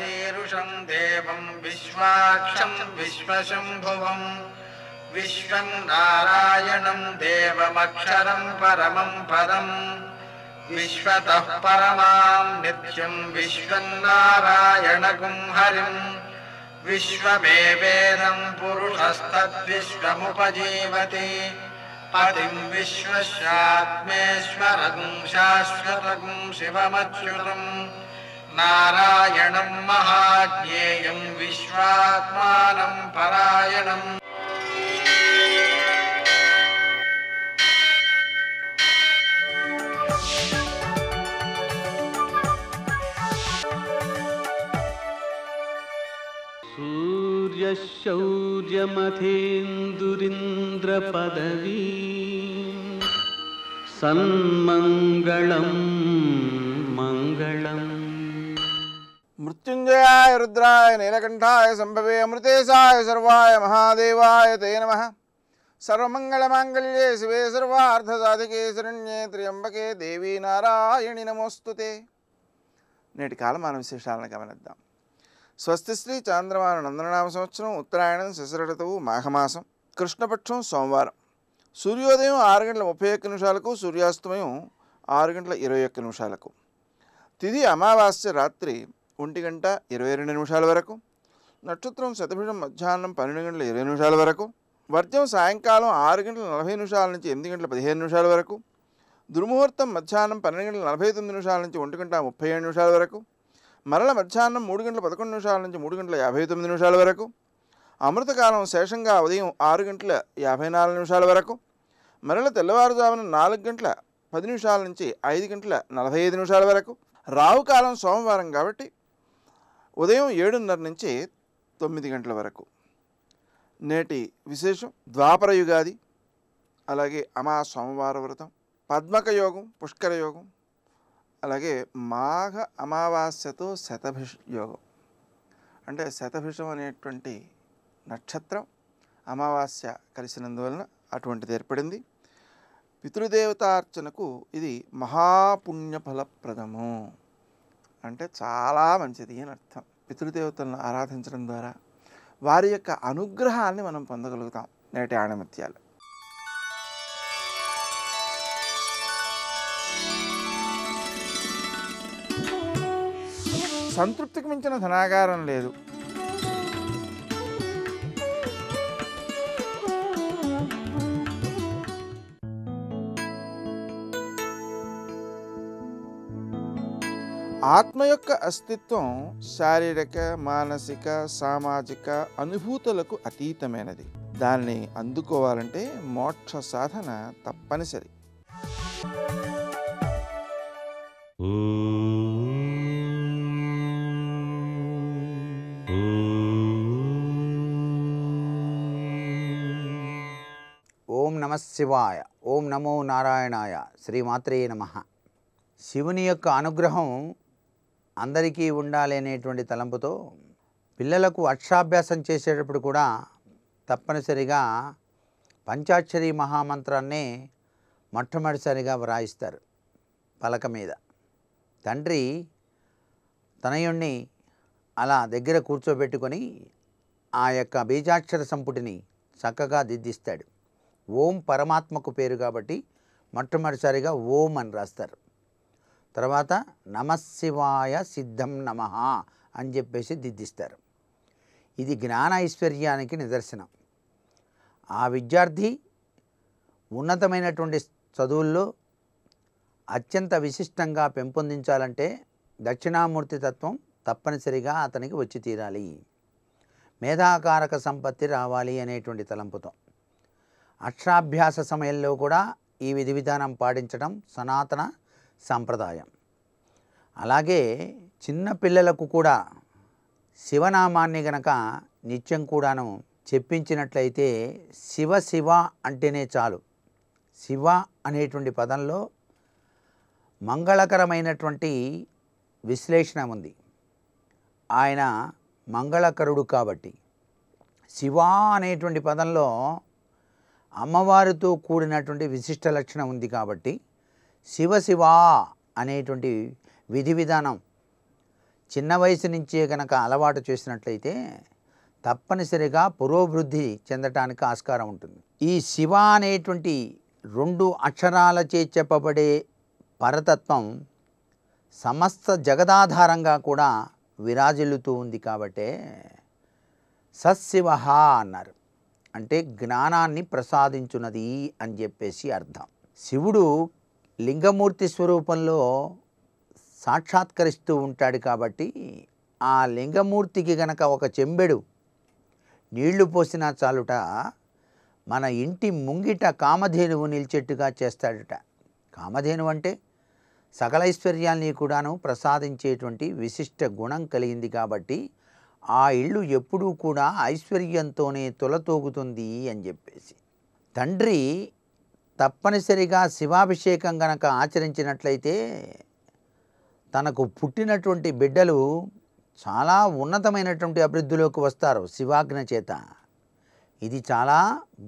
ीरुषम् देवम् विश्वाक्षम् विश्वशम्भुवम् विश्वम् नारायणम् देवमक्षरम् परमम् पदम् विश्वतः परमाम् नित्यम् नारायणकुम् हरिम् विश्वमेवेदम् पुरुषस्तद्विश्वमुपजीवति परिं विश्वस्यात्मेश्वरं शिवमच्युतम् शिवमच्युरम् நாராயணம் மகாஜேயம் விஸ்வாத்மானம் பராயணம் सूर्यशौर्यमथेन्दुरिन्द्रपदवी सन्मङ्गलम् मङ्गलम् మృత్యుంజయాయ రుద్రాయ నీలకంఠాయ సంభవే అమృతేశాయ సర్వాయ మహాదేవాయ తే నమ సర్వమంగళమాంగళ్యే శివే సర్వార్థసాధికే శరణ్యే త్ర్యంబకే దేవీ నారాయణి నమోస్తుతే నేటి కాలమాన విశేషాలను గమనిద్దాం స్వస్తి శ్రీ చాంద్రమాన నందననామ సంవత్సరం ఉత్తరాయణం శశరఋతువు మాఘమాసం కృష్ణపక్షం సోమవారం సూర్యోదయం ఆరు గంటల ముప్పై ఒక్క నిమిషాలకు సూర్యాస్తమయం ఆరు గంటల ఇరవై ఒక్క నిమిషాలకు తిది అమావాస్య రాత్రి ఒంటి గంట ఇరవై రెండు నిమిషాల వరకు నక్షత్రం శతభుజం మధ్యాహ్నం పన్నెండు గంటల ఇరవై నిమిషాల వరకు వర్జం సాయంకాలం ఆరు గంటల నలభై నిమిషాల నుంచి ఎనిమిది గంటల పదిహేను నిమిషాల వరకు దుర్ముహూర్తం మధ్యాహ్నం పన్నెండు గంటల నలభై తొమ్మిది నిమిషాల నుంచి ఒంటి గంట ముప్పై ఏడు నిమిషాల వరకు మరల మధ్యాహ్నం మూడు గంటల పదకొండు నిమిషాల నుంచి మూడు గంటల యాభై తొమ్మిది నిమిషాల వరకు అమృతకాలం శేషంగా ఉదయం ఆరు గంటల యాభై నాలుగు నిమిషాల వరకు మరల తెల్లవారుజామున నాలుగు గంటల పది నిమిషాల నుంచి ఐదు గంటల నలభై ఐదు నిమిషాల వరకు రావుకాలం సోమవారం కాబట్టి ఉదయం ఏడున్నర నుంచి తొమ్మిది గంటల వరకు నేటి విశేషం ద్వాపర యుగాది అలాగే అమా సోమవార వ్రతం పద్మక యోగం పుష్కర యోగం అలాగే మాఘ అమావాస్యతో శతభిష్ యోగం అంటే శతభిషం అనేటువంటి నక్షత్రం అమావాస్య కలిసినందువలన అటువంటిది ఏర్పడింది పితృదేవతార్చనకు ఇది మహాపుణ్యఫలప్రదము అంటే చాలా మంచిది అని అర్థం పితృదేవతలను ఆరాధించడం ద్వారా వారి యొక్క అనుగ్రహాన్ని మనం పొందగలుగుతాం నేటి ఆణిమత్యాలు సంతృప్తికి మించిన ధనాగారం లేదు ఆత్మ యొక్క అస్తిత్వం శారీరక మానసిక సామాజిక అనుభూతులకు అతీతమైనది దాన్ని అందుకోవాలంటే మోక్ష సాధన తప్పనిసరి ఓం నమ శివాయ ఓం నమో నారాయణాయ శ్రీమాత్రే నమ శివుని యొక్క అనుగ్రహం అందరికీ ఉండాలి అనేటువంటి తలంపుతో పిల్లలకు అక్షాభ్యాసం చేసేటప్పుడు కూడా తప్పనిసరిగా పంచాక్షరి మహామంత్రాన్ని మొట్టమొదటిసారిగా వ్రాయిస్తారు పలక మీద తండ్రి తనయుణ్ణి అలా దగ్గర కూర్చోబెట్టుకొని ఆ యొక్క బీజాక్షర సంపుటిని చక్కగా దిద్దిస్తాడు ఓం పరమాత్మకు పేరు కాబట్టి మొట్టమొదటిసారిగా ఓం అని రాస్తారు తర్వాత నమశివాయ సిద్ధం నమ అని చెప్పేసి దిద్దిస్తారు ఇది జ్ఞాన ఐశ్వర్యానికి నిదర్శనం ఆ విద్యార్థి ఉన్నతమైనటువంటి చదువుల్లో అత్యంత విశిష్టంగా పెంపొందించాలంటే దక్షిణామూర్తి తత్వం తప్పనిసరిగా అతనికి వచ్చి తీరాలి మేధాకారక సంపత్తి రావాలి అనేటువంటి తలంపుతో అక్షరాభ్యాస సమయంలో కూడా ఈ విధి విధానం పాటించడం సనాతన సాంప్రదాయం అలాగే చిన్న పిల్లలకు కూడా శివనామాన్ని గనక నిత్యం కూడాను చెప్పించినట్లయితే శివ శివ అంటేనే చాలు శివ అనేటువంటి పదంలో మంగళకరమైనటువంటి విశ్లేషణ ఉంది ఆయన మంగళకరుడు కాబట్టి శివ అనేటువంటి పదంలో అమ్మవారితో కూడినటువంటి విశిష్ట లక్షణం ఉంది కాబట్టి శివ శివ అనేటువంటి విధి విధానం చిన్న వయసు నుంచే కనుక అలవాటు చేసినట్లయితే తప్పనిసరిగా పురోభివృద్ధి చెందటానికి ఆస్కారం ఉంటుంది ఈ శివ అనేటువంటి రెండు అక్షరాలచే చెప్పబడే పరతత్వం సమస్త జగదాధారంగా కూడా విరాజిల్లుతూ ఉంది కాబట్టే సశివ అన్నారు అంటే జ్ఞానాన్ని ప్రసాదించున్నది అని చెప్పేసి అర్థం శివుడు లింగమూర్తి స్వరూపంలో సాక్షాత్కరిస్తూ ఉంటాడు కాబట్టి ఆ లింగమూర్తికి గనక ఒక చెంబెడు నీళ్లు పోసినా చాలుట మన ఇంటి ముంగిట కామధేనువు నిలిచేట్టుగా చేస్తాడట కామధేనువు అంటే సకలైశ్వర్యాల్ని కూడాను ప్రసాదించేటువంటి విశిష్ట గుణం కలిగింది కాబట్టి ఆ ఇల్లు ఎప్పుడూ కూడా ఐశ్వర్యంతోనే తొలతోగుతుంది అని చెప్పేసి తండ్రి తప్పనిసరిగా శివాభిషేకం గనక ఆచరించినట్లయితే తనకు పుట్టినటువంటి బిడ్డలు చాలా ఉన్నతమైనటువంటి అభివృద్ధిలోకి వస్తారు శివాగ్న చేత ఇది చాలా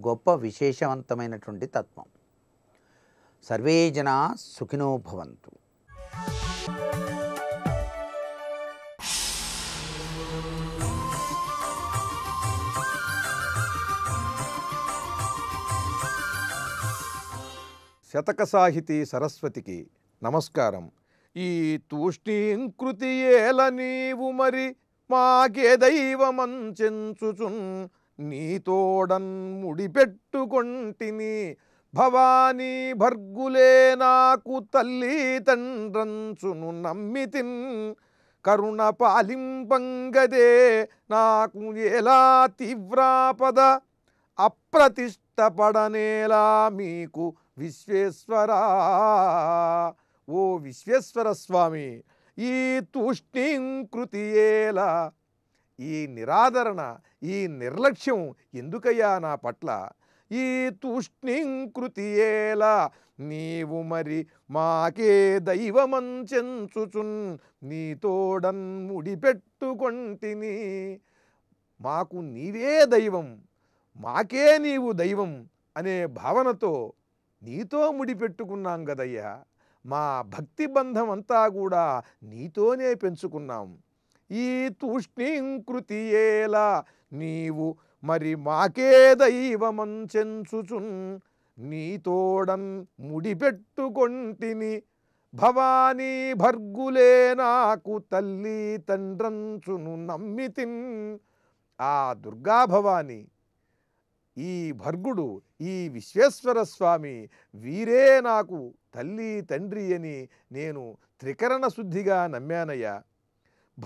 గొప్ప విశేషవంతమైనటువంటి తత్వం సర్వే జనా సుఖినో భవంతు శతక సాహితీ సరస్వతికి నమస్కారం ఈ తూష్ణీంకృతి ఏల నీవు మరి మాకే దైవమంచెంచుచున్ నీతోడన్ ముడిపెట్టుకొంటిని భవానీ భర్గులే నాకు తల్లి తండ్రంచును నమ్మితిన్ కరుణ పాలింపంగదే నాకు ఎలా తీవ్రాపద అప్రతిష్టపడనేలా మీకు విశ్వేశ్వరా ఓ విశ్వేశ్వర స్వామి ఈ తూష్ణీంకృతియేల ఈ నిరాదరణ ఈ నిర్లక్ష్యం ఎందుకయ్యా నా పట్ల ఈ తూష్ణీంకృతియేలా నీవు మరి మాకే దైవమంచెంచుచున్ తోడన్ ముడిపెట్టుకొంటిని మాకు నీవే దైవం మాకే నీవు దైవం అనే భావనతో నీతో ముడిపెట్టుకున్నాం కదయ్యా మా భక్తి బంధం అంతా కూడా నీతోనే పెంచుకున్నాం ఈ ఏలా నీవు మరి మాకే దైవమంచెంచుచున్ నీతోడన్ ముడిపెట్టుకొంటిని భవానీ భర్గులే నాకు తల్లి తండ్రంచును నమ్మితిన్ ఆ దుర్గా భవానీ ఈ భర్గుడు ఈ విశ్వేశ్వర స్వామి వీరే నాకు తల్లి తండ్రి అని నేను త్రికరణ శుద్ధిగా నమ్మానయ్యా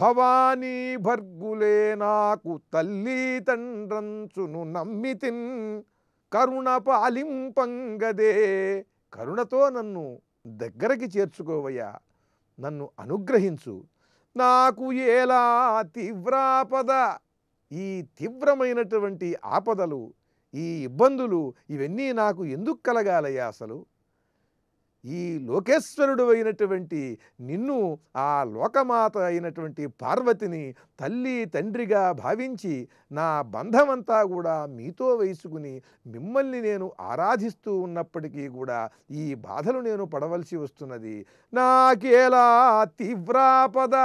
భవానీ భర్గులే నాకు తల్లి తండ్రంచును నమ్మితిన్ కరుణ పాలింపంగదే కరుణతో నన్ను దగ్గరకి చేర్చుకోవయ్యా నన్ను అనుగ్రహించు నాకు ఎలా తీవ్రాపద ఈ తీవ్రమైనటువంటి ఆపదలు ఈ ఇబ్బందులు ఇవన్నీ నాకు ఎందుకు కలగాలయ్యా అసలు ఈ లోకేశ్వరుడు అయినటువంటి నిన్ను ఆ లోకమాత అయినటువంటి పార్వతిని తల్లి తండ్రిగా భావించి నా బంధమంతా కూడా మీతో వేసుకుని మిమ్మల్ని నేను ఆరాధిస్తూ ఉన్నప్పటికీ కూడా ఈ బాధలు నేను పడవలసి వస్తున్నది నాకేలా తీవ్రాపద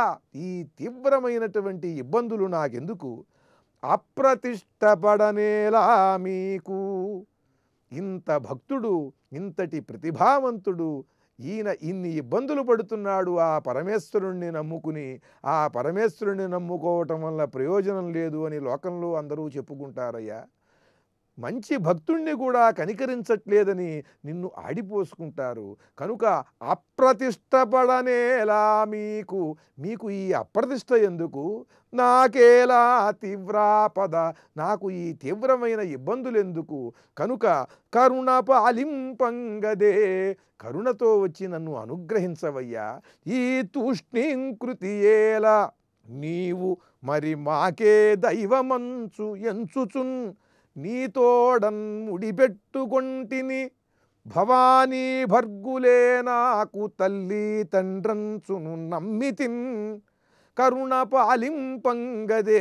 ఈ తీవ్రమైనటువంటి ఇబ్బందులు నాకెందుకు అప్రతిష్టపడనేలా మీకు ఇంత భక్తుడు ఇంతటి ప్రతిభావంతుడు ఈయన ఇన్ని ఇబ్బందులు పడుతున్నాడు ఆ పరమేశ్వరుణ్ణి నమ్ముకుని ఆ పరమేశ్వరుణ్ణి నమ్ముకోవటం వల్ల ప్రయోజనం లేదు అని లోకంలో అందరూ చెప్పుకుంటారయ్యా మంచి భక్తుణ్ణి కూడా కనికరించట్లేదని నిన్ను ఆడిపోసుకుంటారు కనుక అప్రతిష్టపడనేలా మీకు మీకు ఈ అప్రతిష్ట ఎందుకు నాకేలా తీవ్రాపద నాకు ఈ తీవ్రమైన ఇబ్బందులు ఎందుకు కనుక కరుణ పాలింపంగదే కరుణతో వచ్చి నన్ను అనుగ్రహించవయ్యా ఈ తూష్ణీంకృతి ఏలా నీవు మరి మాకే దైవమంచు ఎంచుచున్ నీతోడన్ ముడిపెట్టుకొంటిని భవానీ భర్గులే నాకు తల్లి తండ్రంచును నమ్మితిన్ కరుణ పాలింపంగదే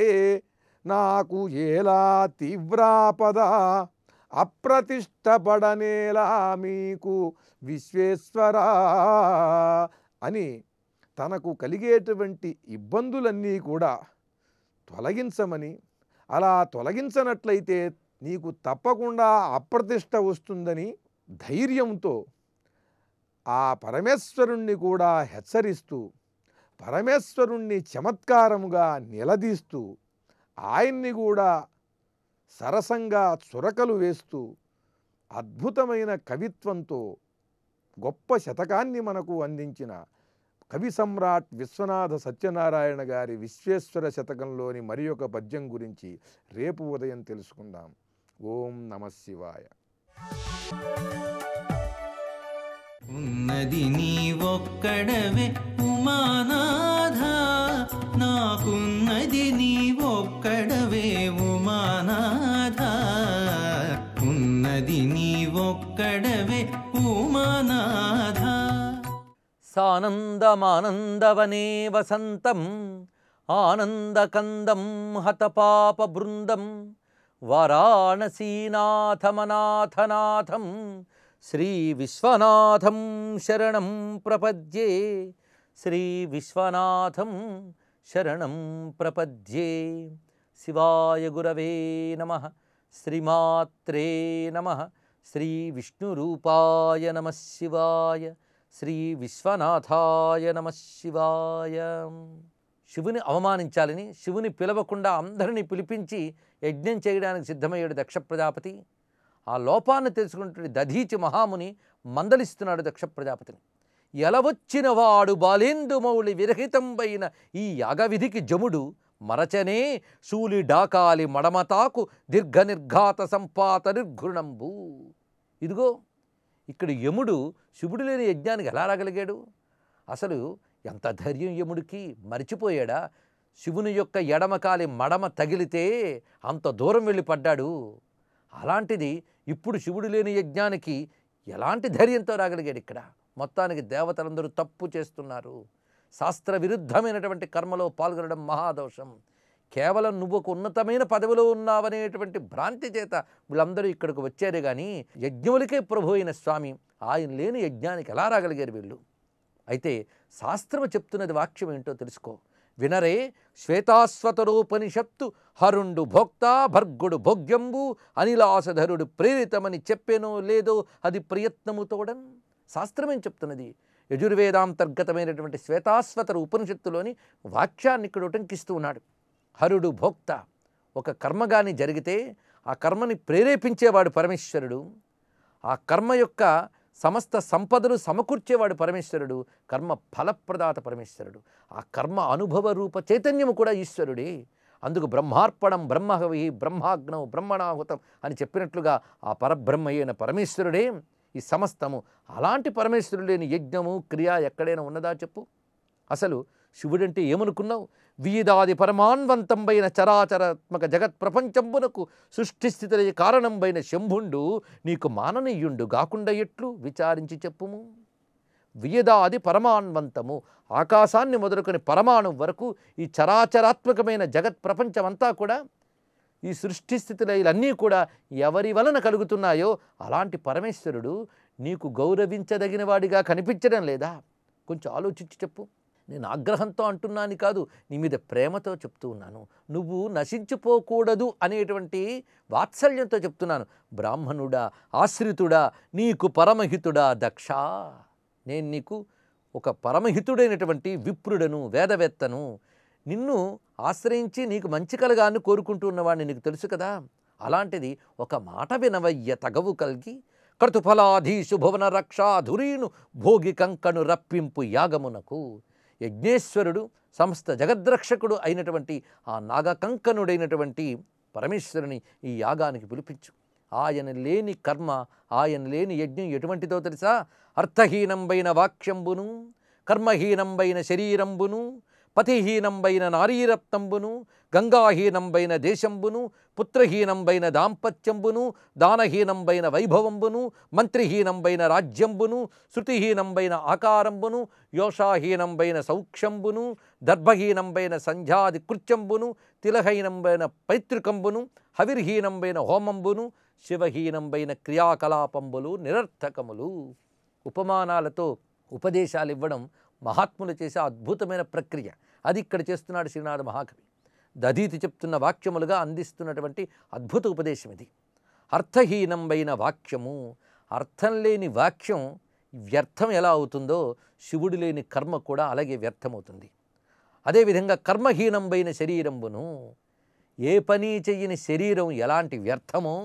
నాకు ఎలా తీవ్రాపద అప్రతిష్టపడనేలా మీకు విశ్వేశ్వరా అని తనకు కలిగేటువంటి ఇబ్బందులన్నీ కూడా తొలగించమని అలా తొలగించనట్లయితే నీకు తప్పకుండా అప్రతిష్ట వస్తుందని ధైర్యంతో ఆ పరమేశ్వరుణ్ణి కూడా హెచ్చరిస్తూ పరమేశ్వరుణ్ణి చమత్కారముగా నిలదీస్తూ ఆయన్ని కూడా సరసంగా చురకలు వేస్తూ అద్భుతమైన కవిత్వంతో గొప్ప శతకాన్ని మనకు అందించిన కవి సమ్రాట్ విశ్వనాథ సత్యనారాయణ గారి విశ్వేశ్వర శతకంలోని మరి పద్యం గురించి రేపు ఉదయం తెలుసుకుందాం ఓం నమ శివాయ ఉన్నది నీ ఒక్కడవే ఉమానాథ నాకున్నది నీ ఒక్కడవే ఉమానాథ ఉన్నది నీ ఒక్కడవే ఉమానాథ సానందమానందవనే వసంతం ఆనందకందం హతపాప బృందం वाराणसीनाथमनाथनाथं श्रीविश्वनाथं शरणं प्रपद्ये श्रीविश्वनाथं शरणं प्रपद्ये शिवाय गुरवे नमः श्रीमात्रे नमः श्रीविष्णुरूपाय नमः शिवाय श्रीविश्वनाथाय नमः शिवाय శివుని అవమానించాలని శివుని పిలవకుండా అందరినీ పిలిపించి యజ్ఞం చేయడానికి సిద్ధమయ్యాడు దక్ష ప్రజాపతి ఆ లోపాన్ని తెలుసుకున్నటువంటి దధీచి మహాముని మందలిస్తున్నాడు దక్ష ప్రజాపతిని వాడు బాలేందుమౌళి విరహితంబైన ఈ యాగవిధికి జముడు మరచనే శూలి డాకాలి మడమతాకు దీర్ఘ నిర్ఘాత సంపాత నిర్ఘృణంబు ఇదిగో ఇక్కడ యముడు శివుడు లేని యజ్ఞానికి ఎలా రాగలిగాడు అసలు ఎంత ధైర్యం యముడికి మరిచిపోయాడా శివుని యొక్క ఎడమకాలి మడమ తగిలితే అంత దూరం వెళ్ళి పడ్డాడు అలాంటిది ఇప్పుడు శివుడు లేని యజ్ఞానికి ఎలాంటి ధైర్యంతో రాగలిగాడు ఇక్కడ మొత్తానికి దేవతలందరూ తప్పు చేస్తున్నారు శాస్త్ర విరుద్ధమైనటువంటి కర్మలో పాల్గొనడం మహాదోషం కేవలం నువ్వు ఒక ఉన్నతమైన పదవిలో ఉన్నావనేటువంటి భ్రాంతి చేత వీళ్ళందరూ ఇక్కడికి వచ్చారు కానీ యజ్ఞములకే ప్రభు అయిన స్వామి ఆయన లేని యజ్ఞానికి ఎలా రాగలిగారు వీళ్ళు అయితే శాస్త్రము చెప్తున్నది వాక్యం ఏంటో తెలుసుకో వినరే శ్వేతాశ్వతరూపనిషత్తు హరుండు భోక్త భర్గుడు భోగ్యంబు అనిలాసధరుడు ప్రేరితమని చెప్పేనో లేదో అది ప్రయత్నము తోడన్ శాస్త్రమేం చెప్తున్నది యజుర్వేదాంతర్గతమైనటువంటి శ్వేతాశ్వతర ఉపనిషత్తులోని వాక్యాన్ని ఇక్కడ ఉటంకిస్తూ ఉన్నాడు హరుడు భోక్త ఒక కర్మగాని జరిగితే ఆ కర్మని ప్రేరేపించేవాడు పరమేశ్వరుడు ఆ కర్మ యొక్క సమస్త సంపదను సమకూర్చేవాడు పరమేశ్వరుడు కర్మ ఫలప్రదాత పరమేశ్వరుడు ఆ కర్మ అనుభవ రూప చైతన్యము కూడా ఈశ్వరుడే అందుకు బ్రహ్మార్పణం బ్రహ్మహవి బ్రహ్మాగ్నం బ్రహ్మణాహుతం అని చెప్పినట్లుగా ఆ పరబ్రహ్మ అయిన పరమేశ్వరుడే ఈ సమస్తము అలాంటి పరమేశ్వరుడు లేని యజ్ఞము క్రియ ఎక్కడైనా ఉన్నదా చెప్పు అసలు శివుడంటే ఏమనుకున్నావు వీదాది పరమాన్వంతంబైన చరాచరాత్మక జగత్ ప్రపంచంబునకు సృష్టిస్థితుల కారణంబైన శంభుండు నీకు మాననీయుండు గాకుండా ఎట్లు విచారించి చెప్పుము వియదాది పరమాన్వంతము ఆకాశాన్ని మొదలుకొని పరమాణు వరకు ఈ చరాచరాత్మకమైన జగత్ ప్రపంచమంతా కూడా ఈ సృష్టి కూడా ఎవరి వలన కలుగుతున్నాయో అలాంటి పరమేశ్వరుడు నీకు గౌరవించదగినవాడిగా కనిపించడం లేదా కొంచెం ఆలోచించి చెప్పు నేను ఆగ్రహంతో అంటున్నాను కాదు నీ మీద ప్రేమతో చెప్తూ ఉన్నాను నువ్వు నశించిపోకూడదు అనేటువంటి వాత్సల్యంతో చెప్తున్నాను బ్రాహ్మణుడా ఆశ్రితుడా నీకు పరమహితుడా దక్ష నేను నీకు ఒక పరమహితుడైనటువంటి విప్రుడను వేదవేత్తను నిన్ను ఆశ్రయించి నీకు మంచి కలగాన్ని కోరుకుంటూ ఉన్నవాడిని నీకు తెలుసు కదా అలాంటిది ఒక మాట వినవయ్య తగవు కలిగి కర్తుఫలాధీశు భువన రక్షాధురీను భోగి కంకను రప్పింపు యాగమునకు యజ్ఞేశ్వరుడు సమస్త జగద్రక్షకుడు అయినటువంటి ఆ నాగకంకనుడైనటువంటి పరమేశ్వరుని ఈ యాగానికి పిలిపించు ఆయన లేని కర్మ ఆయన లేని యజ్ఞం ఎటువంటిదో తెలుసా అర్థహీనంబైన వాక్యంబును కర్మహీనంబైన శరీరంబును పతిహీనంబైన నారీరత్నంబును గంగాహీనంబైన దేశంబును పుత్రహీనంబైన దాంపత్యంబును దానహీనంబైన వైభవంబును మంత్రిహీనంబైన రాజ్యంబును శృతిహీనంబైన ఆకారంబును యోషాహీనంబైన సౌఖ్యంబును దర్భహీనంబైన సంధ్యాది కృత్యంబును తిలహీనంబైన పైతృకంబును హవిర్హీనంబైన హోమంబును శివహీనంబైన క్రియాకలాపంబులు నిరర్థకములు ఉపమానాలతో ఉపదేశాలు ఇవ్వడం మహాత్ములు చేసే అద్భుతమైన ప్రక్రియ అది ఇక్కడ చేస్తున్నాడు శ్రీనాథ మహాకవి దదీతి చెప్తున్న వాక్యములుగా అందిస్తున్నటువంటి అద్భుత ఉపదేశం ఇది అర్థహీనమైన వాక్యము అర్థం లేని వాక్యం వ్యర్థం ఎలా అవుతుందో శివుడు లేని కర్మ కూడా అలాగే వ్యర్థమవుతుంది అదేవిధంగా కర్మహీనంబైన శరీరంబును ఏ పని చెయ్యని శరీరం ఎలాంటి వ్యర్థమో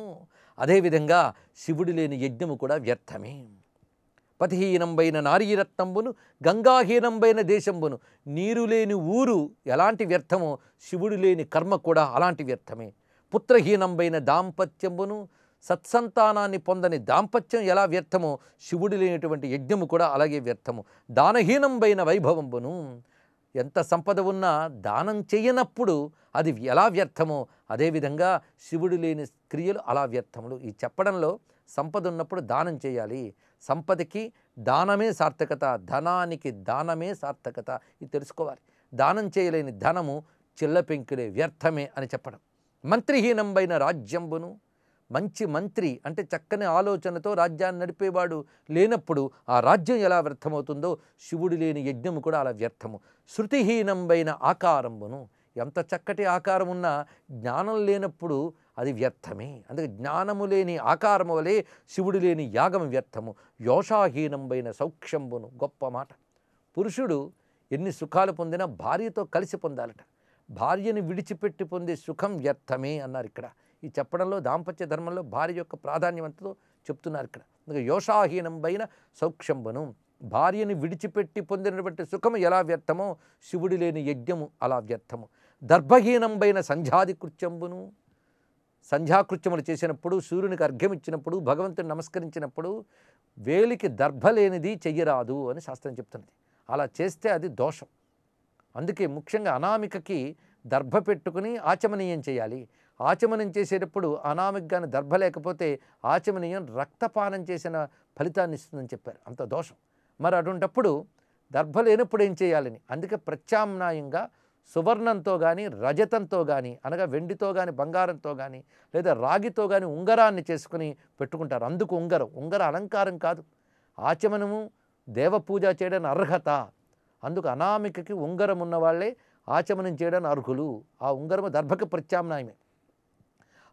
అదేవిధంగా శివుడు లేని యజ్ఞము కూడా వ్యర్థమే పదిహీనంబైన నారీరత్నంబును గంగాహీనంబైన దేశంబును నీరు లేని ఊరు ఎలాంటి వ్యర్థమో శివుడు లేని కర్మ కూడా అలాంటి వ్యర్థమే పుత్రహీనంబైన దాంపత్యంబును సత్సంతానాన్ని పొందని దాంపత్యం ఎలా వ్యర్థమో శివుడు లేనటువంటి యజ్ఞము కూడా అలాగే వ్యర్థము దానహీనంబైన వైభవంబును ఎంత సంపద ఉన్నా దానం చేయనప్పుడు అది ఎలా వ్యర్థమో అదేవిధంగా శివుడు లేని క్రియలు అలా వ్యర్థములు ఈ చెప్పడంలో సంపద ఉన్నప్పుడు దానం చేయాలి సంపదకి దానమే సార్థకత ధనానికి దానమే సార్థకత ఇది తెలుసుకోవాలి దానం చేయలేని ధనము చిల్లపెంకులే వ్యర్థమే అని చెప్పడం మంత్రిహీనంబైన రాజ్యంబును మంచి మంత్రి అంటే చక్కని ఆలోచనతో రాజ్యాన్ని నడిపేవాడు లేనప్పుడు ఆ రాజ్యం ఎలా వ్యర్థమవుతుందో శివుడు లేని యజ్ఞము కూడా అలా వ్యర్థము శృతిహీనంబైన ఆకారంబును ఎంత చక్కటి ఆకారం ఉన్నా జ్ఞానం లేనప్పుడు అది వ్యర్థమే అందుకే జ్ఞానము లేని ఆకారము వలె శివుడు లేని యాగం వ్యర్థము యోషాహీనంబైన సౌక్ష్యంబును గొప్ప మాట పురుషుడు ఎన్ని సుఖాలు పొందినా భార్యతో కలిసి పొందాలట భార్యని విడిచిపెట్టి పొందే సుఖం వ్యర్థమే అన్నారు ఇక్కడ ఈ చెప్పడంలో దాంపత్య ధర్మంలో భార్య యొక్క ప్రాధాన్యవంతతో చెప్తున్నారు ఇక్కడ అందుకే యోషాహీనంబైన సౌక్ష్యంబును భార్యని విడిచిపెట్టి పొందినటువంటి సుఖము ఎలా వ్యర్థమో శివుడి లేని యజ్ఞము అలా వ్యర్థము దర్భహీనంబైన సంధ్యాది కృత్యంబును సంధ్యాకృత్యములు చేసినప్పుడు సూర్యునికి అర్ఘ్యం ఇచ్చినప్పుడు భగవంతుని నమస్కరించినప్పుడు వేలికి దర్భలేనిది చెయ్యరాదు అని శాస్త్రం చెప్తున్నది అలా చేస్తే అది దోషం అందుకే ముఖ్యంగా అనామికకి దర్భ పెట్టుకుని ఆచమనీయం చేయాలి ఆచమనం చేసేటప్పుడు అనామికగాని దర్భ లేకపోతే ఆచమనీయం రక్తపానం చేసిన ఫలితాన్ని ఇస్తుందని చెప్పారు అంత దోషం మరి అటువంటప్పుడు దర్భ లేనప్పుడు ఏం చేయాలని అందుకే ప్రత్యామ్నాయంగా సువర్ణంతో కానీ రజతంతో కానీ అనగా వెండితో కానీ బంగారంతో కానీ లేదా రాగితో కానీ ఉంగరాన్ని చేసుకుని పెట్టుకుంటారు అందుకు ఉంగరం ఉంగర అలంకారం కాదు ఆచమనము దేవపూజ చేయడం అర్హత అందుకు అనామికకి ఉంగరం ఉన్న వాళ్ళే ఆచమనం చేయడం అర్హులు ఆ ఉంగరము దర్భకు ప్రత్యామ్నాయమే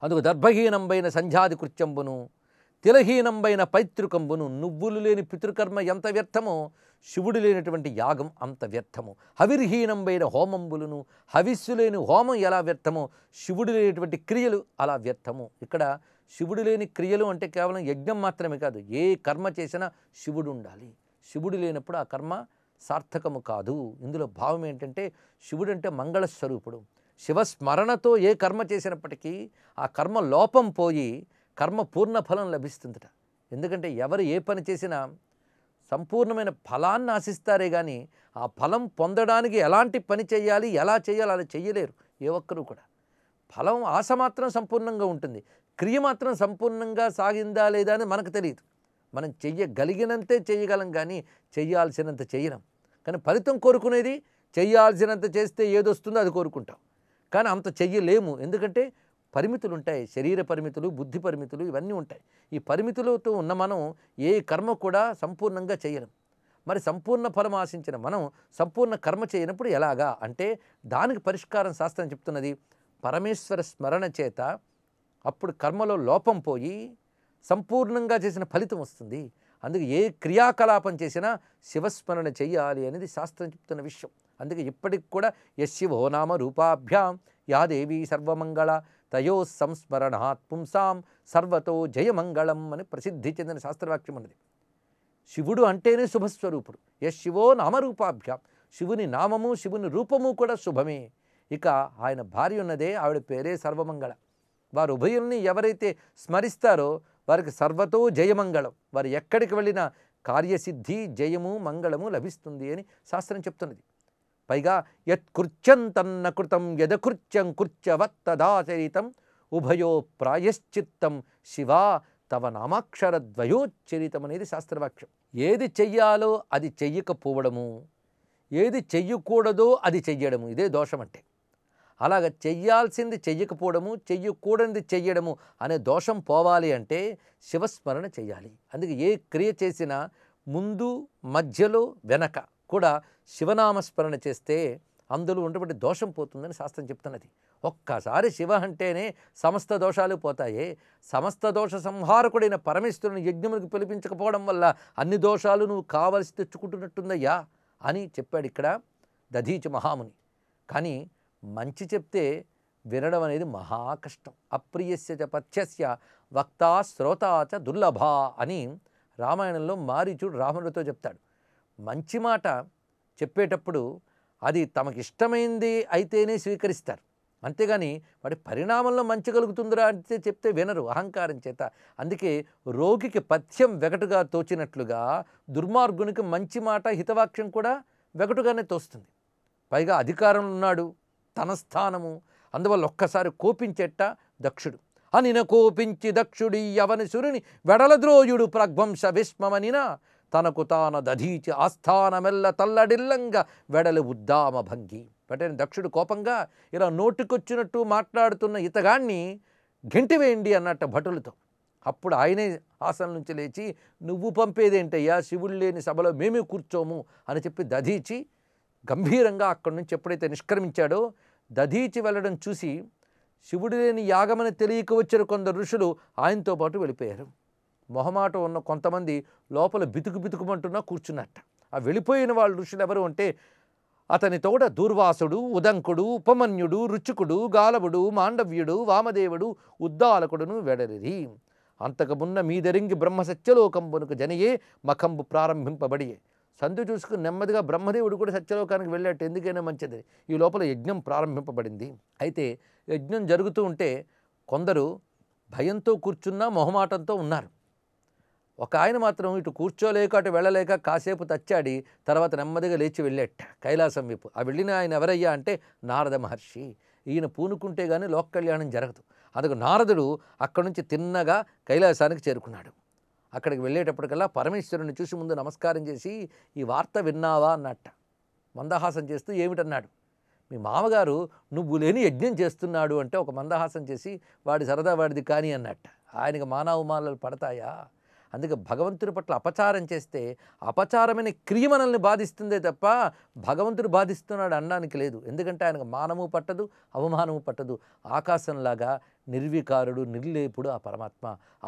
అందుకు దర్భహీనంబైన సంధ్యాది కృత్యంబును తిలహీనంబైన పైతృకంబును నువ్వులు లేని పితృకర్మ ఎంత వ్యర్థమో శివుడు లేనటువంటి యాగం అంత వ్యర్థము హవిర్హీనంబైన హోమంబులను హవిస్సు లేని హోమం ఎలా వ్యర్థమో శివుడు లేనటువంటి క్రియలు అలా వ్యర్థము ఇక్కడ శివుడు లేని క్రియలు అంటే కేవలం యజ్ఞం మాత్రమే కాదు ఏ కర్మ చేసినా శివుడు ఉండాలి శివుడు లేనప్పుడు ఆ కర్మ సార్థకము కాదు ఇందులో భావం ఏంటంటే శివుడు అంటే మంగళస్వరూపుడు శివస్మరణతో ఏ కర్మ చేసినప్పటికీ ఆ కర్మ లోపం పోయి కర్మ పూర్ణ ఫలం లభిస్తుందట ఎందుకంటే ఎవరు ఏ పని చేసినా సంపూర్ణమైన ఫలాన్ని ఆశిస్తారే కానీ ఆ ఫలం పొందడానికి ఎలాంటి పని చేయాలి ఎలా చేయాలి అలా చేయలేరు ఏ ఒక్కరూ కూడా ఫలం ఆశ మాత్రం సంపూర్ణంగా ఉంటుంది క్రియ మాత్రం సంపూర్ణంగా సాగిందా లేదా అని మనకు తెలియదు మనం చెయ్యగలిగినంతే చేయగలం కానీ చేయాల్సినంత చేయడం కానీ ఫలితం కోరుకునేది చేయాల్సినంత చేస్తే ఏదొస్తుందో అది కోరుకుంటాం కానీ అంత చెయ్యలేము ఎందుకంటే పరిమితులు ఉంటాయి శరీర పరిమితులు బుద్ధి పరిమితులు ఇవన్నీ ఉంటాయి ఈ పరిమితులతో ఉన్న మనం ఏ కర్మ కూడా సంపూర్ణంగా చేయలేం మరి సంపూర్ణ ఫలం ఆశించిన మనం సంపూర్ణ కర్మ చేయనప్పుడు ఎలాగా అంటే దానికి పరిష్కారం శాస్త్రం చెప్తున్నది పరమేశ్వర స్మరణ చేత అప్పుడు కర్మలో లోపం పోయి సంపూర్ణంగా చేసిన ఫలితం వస్తుంది అందుకే ఏ క్రియాకలాపం చేసినా శివస్మరణ చేయాలి అనేది శాస్త్రం చెప్తున్న విషయం అందుకే ఇప్పటికి కూడా యశివో నామ రూపాభ్యాం యాదేవి సర్వమంగళ తయో సంస్మరణాత్ పుంసాం సర్వతో జయమంగళం అని ప్రసిద్ధి చెందిన శాస్త్రవాక్యం ఉన్నది శివుడు అంటేనే శుభస్వరూపుడు యశ్ శివో నామరూపాభ్యాం శివుని నామము శివుని రూపము కూడా శుభమే ఇక ఆయన భార్య ఉన్నదే ఆవిడ పేరే సర్వమంగళ వారు ఉభయుల్ని ఎవరైతే స్మరిస్తారో వారికి సర్వతో జయమంగళం వారు ఎక్కడికి వెళ్ళినా కార్యసిద్ధి జయము మంగళము లభిస్తుంది అని శాస్త్రం చెప్తున్నది పైగా యత్కృత్యం తన్న కృతం యదకృత్యం కృత్యవత్తదాచరితం ఉభయో ప్రాయశ్చిత్తం శివా తవ నామాక్షరద్వయోచ్చరితం అనేది శాస్త్రవాక్యం ఏది చెయ్యాలో అది చెయ్యకపోవడము ఏది చెయ్యకూడదో అది చెయ్యడము ఇదే దోషం అంటే అలాగ చెయ్యాల్సింది చెయ్యకపోవడము చెయ్యకూడనిది చెయ్యడము అనే దోషం పోవాలి అంటే శివస్మరణ చేయాలి అందుకే ఏ క్రియ చేసినా ముందు మధ్యలో వెనక కూడా శివనామస్మరణ చేస్తే అందులో ఉండబడి దోషం పోతుందని శాస్త్రం చెప్తున్నది ఒక్కసారి శివ అంటేనే సమస్త దోషాలు పోతాయి సమస్త దోష సంహారకుడైన పరమేశ్వరుని యజ్ఞములకు పిలిపించకపోవడం వల్ల అన్ని దోషాలు నువ్వు కావలసి తెచ్చుకుంటున్నట్టుందయ్యా అని చెప్పాడు ఇక్కడ దధీచ మహాముని కానీ మంచి చెప్తే వినడం అనేది మహా కష్టం అప్రియస్య చ పథ్యస్య వక్త శ్రోత చ దుర్లభ అని రామాయణంలో మారీచుడు రావణుడితో చెప్తాడు మంచి మాట చెప్పేటప్పుడు అది తమకిష్టమైంది అయితేనే స్వీకరిస్తారు అంతేగాని వాడి పరిణామంలో మంచి కలుగుతుందిరా అంటే చెప్తే వినరు అహంకారం చేత అందుకే రోగికి పథ్యం వెగటుగా తోచినట్లుగా దుర్మార్గునికి మంచి మాట హితవాక్యం కూడా వెగటుగానే తోస్తుంది పైగా అధికారంలో ఉన్నాడు తన స్థానము అందువల్ల ఒక్కసారి కోపించేట దక్షుడు అనిన కోపించి దక్షుడి యవని సురుని వెడలద్రోయుడు ప్రగ్వంశ విష్మమనినా తనకు తాన దధీచి ఆస్థానమెల్ల తల్లడిల్లంగా వెడలి ఉద్దామ భంగి వెంటనే దక్షుడు కోపంగా ఇలా నోటికొచ్చినట్టు మాట్లాడుతున్న ఇతగాణ్ణి గెంటివేయండి అన్నట్టు భటులతో అప్పుడు ఆయనే ఆసనం నుంచి లేచి నువ్వు పంపేదేంటయ్యా శివుడు లేని సభలో మేమే కూర్చోము అని చెప్పి దధీచి గంభీరంగా అక్కడి నుంచి ఎప్పుడైతే నిష్క్రమించాడో దధీచి వెళ్ళడం చూసి శివుడు లేని యాగమని తెలియక వచ్చిన కొందరు ఋషులు ఆయనతో పాటు వెళ్ళిపోయారు మొహమాట ఉన్న కొంతమంది లోపల బితుకు బితుకుమంటున్నా కూర్చున్నట్ట ఆ వెళ్ళిపోయిన వాళ్ళ ఋషులు ఎవరు అంటే అతని తోడ దూర్వాసుడు ఉదంకుడు ఉపమన్యుడు రుచుకుడు గాలవుడు మాండవ్యుడు వామదేవుడు ఉద్దాలకుడును వెడరిరి అంతకుమున్న మీదరింగి బ్రహ్మసత్యలోకంబునకు జనయే మఖంబు ప్రారంభింపబడి సంధి చూసుకుని నెమ్మదిగా బ్రహ్మదేవుడు కూడా సత్యలోకానికి వెళ్ళేట్టు ఎందుకైనా మంచిది ఈ లోపల యజ్ఞం ప్రారంభింపబడింది అయితే యజ్ఞం జరుగుతూ ఉంటే కొందరు భయంతో కూర్చున్నా మొహమాటంతో ఉన్నారు ఒక ఆయన మాత్రం ఇటు కూర్చోలేక అటు వెళ్ళలేక కాసేపు తచ్చాడి తర్వాత నెమ్మదిగా లేచి వెళ్ళేట కైలాసం వైపు ఆ వెళ్ళిన ఆయన ఎవరయ్యా అంటే నారద మహర్షి ఈయన పూనుకుంటే కానీ లోక కళ్యాణం జరగదు అందుకు నారదుడు అక్కడి నుంచి తిన్నగా కైలాసానికి చేరుకున్నాడు అక్కడికి వెళ్ళేటప్పటికల్లా పరమేశ్వరుని చూసి ముందు నమస్కారం చేసి ఈ వార్త విన్నావా అన్నట్ట మందహాసం చేస్తూ ఏమిటన్నాడు మీ మామగారు నువ్వు లేని యజ్ఞం చేస్తున్నాడు అంటే ఒక మందహాసం చేసి వాడి సరదా వాడిది కానీ అన్నట్ట ఆయనకు మానవమానాలు పడతాయా అందుకే భగవంతుని పట్ల అపచారం చేస్తే అపచారమైన క్రియ మనల్ని బాధిస్తుందే తప్ప భగవంతుడు బాధిస్తున్నాడు అనడానికి లేదు ఎందుకంటే ఆయనకు మానము పట్టదు అవమానము పట్టదు ఆకాశంలాగా నిర్వికారుడు నిర్లేపుడు ఆ పరమాత్మ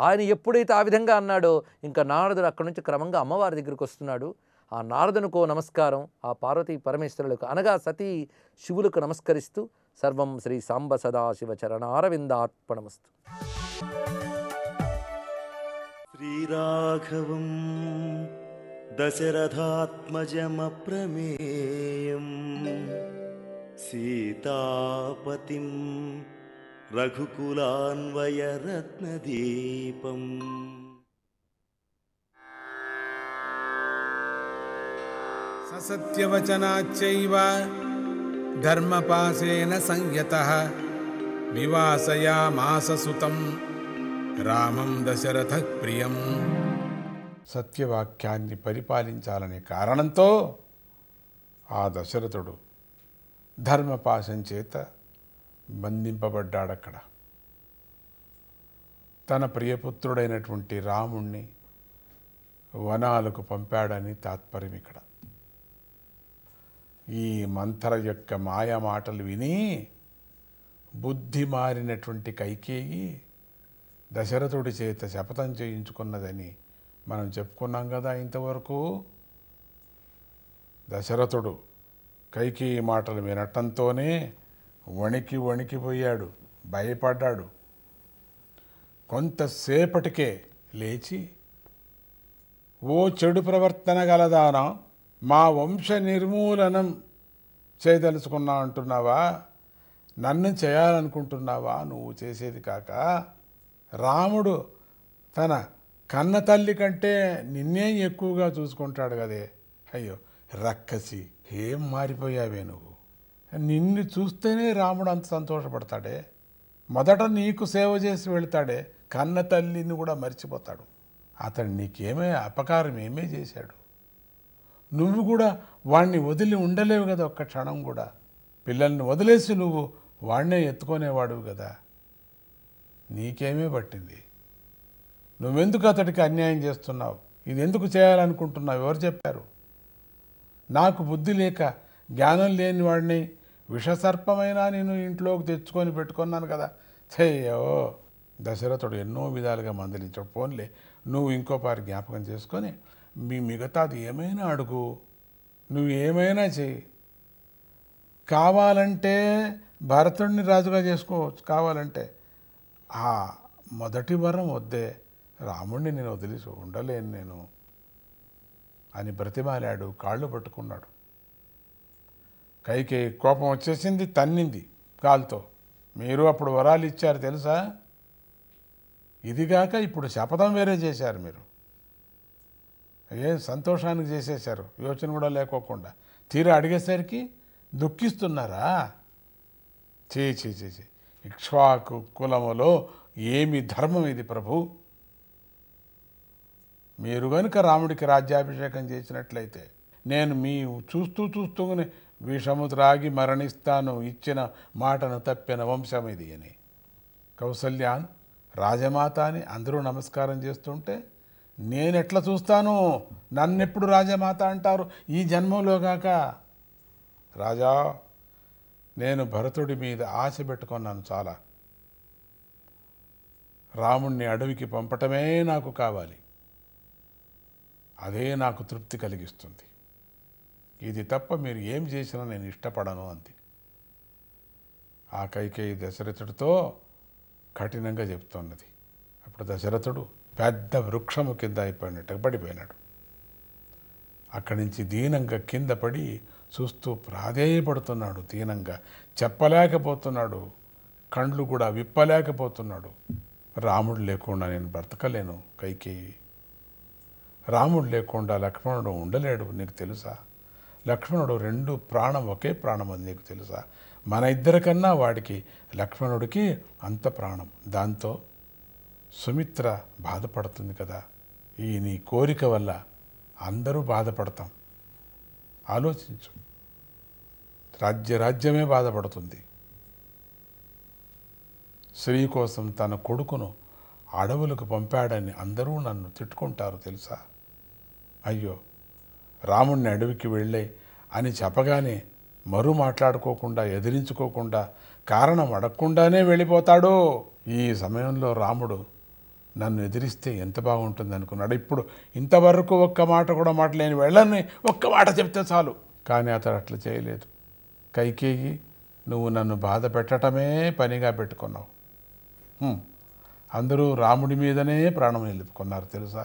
ఆయన ఎప్పుడైతే ఆ విధంగా అన్నాడో ఇంకా నారదుడు అక్కడి నుంచి క్రమంగా అమ్మవారి దగ్గరికి వస్తున్నాడు ఆ నారదునుకో నమస్కారం ఆ పార్వతీ పరమేశ్వరులకు అనగా సతీ శివులకు నమస్కరిస్తూ సర్వం శ్రీ సాంబ సదాశివ చరణ చరణారవిందార్పణమస్తు राघवम् दशरथात्मजमप्रमेयम् सीतापतिं रघुकुलान्वयरत्नदीपम् सत्यवचनाच्चैव धर्मपाशेन संयतः निवासयामाससुतम् రామం దశరథ ప్రియం సత్యవాక్యాన్ని పరిపాలించాలనే కారణంతో ఆ దశరథుడు ధర్మపాశం చేత బంధింపబడ్డాడక్కడ తన ప్రియపుత్రుడైనటువంటి రాముణ్ణి వనాలకు పంపాడని తాత్పర్యం ఇక్కడ ఈ మంథర యొక్క మాయ మాటలు విని బుద్ధి మారినటువంటి కైకేయి దశరథుడి చేత శపథం చేయించుకున్నదని మనం చెప్పుకున్నాం కదా ఇంతవరకు దశరథుడు కైకి మాటలు వినటంతోనే వణికి వణికిపోయాడు భయపడ్డాడు కొంతసేపటికే లేచి ఓ చెడు ప్రవర్తన గలదానా మా వంశ నిర్మూలనం చేయదలుచుకున్నా అంటున్నావా నన్ను చేయాలనుకుంటున్నావా నువ్వు చేసేది కాక రాముడు తన కన్న తల్లి కంటే నిన్నే ఎక్కువగా చూసుకుంటాడు కదే అయ్యో రక్కసి ఏం మారిపోయావే నువ్వు నిన్ను చూస్తేనే రాముడు అంత సంతోషపడతాడే మొదట నీకు సేవ చేసి వెళ్తాడే కన్న తల్లిని కూడా మర్చిపోతాడు అతడు నీకేమే అపకారం ఏమే చేశాడు నువ్వు కూడా వాణ్ణి వదిలి ఉండలేవు కదా ఒక్క క్షణం కూడా పిల్లల్ని వదిలేసి నువ్వు వాణ్ణే ఎత్తుకునేవాడు కదా నీకేమీ పట్టింది నువ్వెందుకు అతడికి అన్యాయం చేస్తున్నావు ఇది ఎందుకు చేయాలనుకుంటున్నావు ఎవరు చెప్పారు నాకు బుద్ధి లేక జ్ఞానం లేని వాడిని విషసర్పమైనా నేను ఇంట్లోకి తెచ్చుకొని పెట్టుకున్నాను కదా చేయో దశరథుడు ఎన్నో విధాలుగా మందలించాడు పోన్లే నువ్వు ఇంకోపారి జ్ఞాపకం చేసుకొని మీ మిగతాది ఏమైనా అడుగు నువ్వు ఏమైనా చెయ్యి కావాలంటే భరతుడిని రాజుగా చేసుకోవచ్చు కావాలంటే ఆ మొదటి వరం వద్దే రాముణ్ణి నేను వదిలేసి ఉండలేను నేను అని బ్రతిమాలాడు కాళ్ళు పట్టుకున్నాడు కైకే కోపం వచ్చేసింది తన్నింది కాలుతో మీరు అప్పుడు వరాలు ఇచ్చారు తెలుసా ఇదిగాక ఇప్పుడు శపథం వేరే చేశారు మీరు ఏం సంతోషానికి చేసేశారు యోచన కూడా లేకోకుండా తీరా అడిగేసరికి దుఃఖిస్తున్నారా చే చే చే ఇక్ష్వాకు కులములో ఏమి ధర్మం ఇది ప్రభు మీరు కనుక రాముడికి రాజ్యాభిషేకం చేసినట్లయితే నేను మీ చూస్తూ చూస్తూనే విషము త్రాగి మరణిస్తాను ఇచ్చిన మాటను తప్పిన వంశం ఇది అని కౌసల్యాన్ రాజమాత అని అందరూ నమస్కారం చేస్తుంటే నేను ఎట్లా చూస్తాను నన్నెప్పుడు రాజమాత అంటారు ఈ జన్మలో కాక రాజా నేను భరతుడి మీద ఆశ పెట్టుకున్నాను చాలా రాముణ్ణి అడవికి పంపటమే నాకు కావాలి అదే నాకు తృప్తి కలిగిస్తుంది ఇది తప్ప మీరు ఏం చేసినా నేను ఇష్టపడను అంది ఆ కైకేయి దశరథుడితో కఠినంగా చెప్తున్నది అప్పుడు దశరథుడు పెద్ద వృక్షము కింద అయిపోయినట్టు పడిపోయినాడు అక్కడి నుంచి దీనంగా కింద పడి చూస్తూ ప్రాధేయపడుతున్నాడు దీనంగా చెప్పలేకపోతున్నాడు కండ్లు కూడా విప్పలేకపోతున్నాడు రాముడు లేకుండా నేను బ్రతకలేను కైకేయి రాముడు లేకుండా లక్ష్మణుడు ఉండలేడు నీకు తెలుసా లక్ష్మణుడు రెండు ప్రాణం ఒకే ప్రాణం అని నీకు తెలుసా మన ఇద్దరికన్నా వాడికి లక్ష్మణుడికి అంత ప్రాణం దాంతో సుమిత్ర బాధపడుతుంది కదా ఈ నీ కోరిక వల్ల అందరూ బాధపడతాం ఆలోచించు రాజ్య రాజ్యమే బాధపడుతుంది స్త్రీ కోసం తన కొడుకును అడవులకు పంపాడని అందరూ నన్ను తిట్టుకుంటారు తెలుసా అయ్యో రాముణ్ణి అడవికి వెళ్ళే అని చెప్పగానే మరు మాట్లాడుకోకుండా ఎదిరించుకోకుండా కారణం అడగకుండానే వెళ్ళిపోతాడో ఈ సమయంలో రాముడు నన్ను ఎదిరిస్తే ఎంత బాగుంటుంది అనుకున్నాడు ఇప్పుడు ఇంతవరకు ఒక్క మాట కూడా మాట్లాడిన వెళ్ళని ఒక్క మాట చెప్తే చాలు కానీ అతడు అట్లా చేయలేదు కైకేయి నువ్వు నన్ను బాధ పెట్టడమే పనిగా పెట్టుకున్నావు అందరూ రాముడి మీదనే ప్రాణం నిలుపుకున్నారు తెలుసా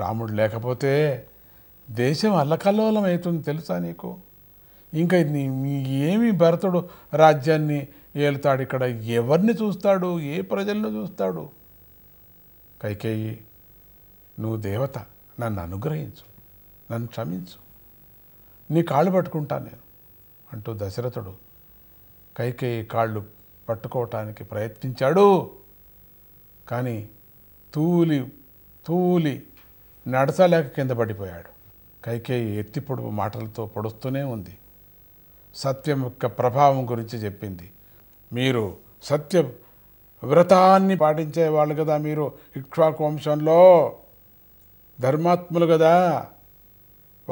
రాముడు లేకపోతే దేశం అల్లకల్లోలం అవుతుంది తెలుసా నీకు ఇంకా ఏమి భరతుడు రాజ్యాన్ని ఏలుతాడు ఇక్కడ ఎవరిని చూస్తాడు ఏ ప్రజలను చూస్తాడు కైకేయి నువ్వు దేవత నన్ను అనుగ్రహించు నన్ను క్షమించు నీ కాళ్ళు పట్టుకుంటా నేను అంటూ దశరథుడు కైకేయి కాళ్ళు పట్టుకోవటానికి ప్రయత్నించాడు కానీ తూలి తూలి నడసలేక కింద పడిపోయాడు కైకేయి ఎత్తి పొడుపు మాటలతో పొడుస్తూనే ఉంది సత్యం యొక్క ప్రభావం గురించి చెప్పింది మీరు సత్య వ్రతాన్ని పాటించేవాళ్ళు కదా మీరు ఇక్ష్వాకు వంశంలో ధర్మాత్ములు కదా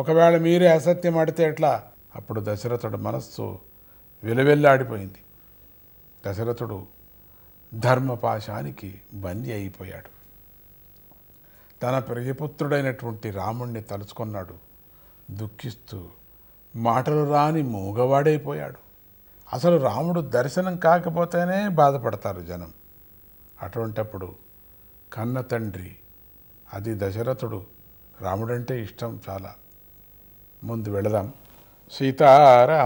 ఒకవేళ మీరే అసత్యం ఆడితే ఎట్లా అప్పుడు దశరథుడు మనస్సు విలువెల్లాడిపోయింది దశరథుడు ధర్మపాశానికి బందీ అయిపోయాడు తన ప్రియపుత్రుడైనటువంటి రాముణ్ణి తలుచుకున్నాడు దుఃఖిస్తూ మాటలు రాని మూగవాడైపోయాడు అసలు రాముడు దర్శనం కాకపోతేనే బాధపడతారు జనం అటువంటప్పుడు కన్న తండ్రి అది దశరథుడు రాముడంటే ఇష్టం చాలా ముందు వెళదాం సీతారామాభ్యాం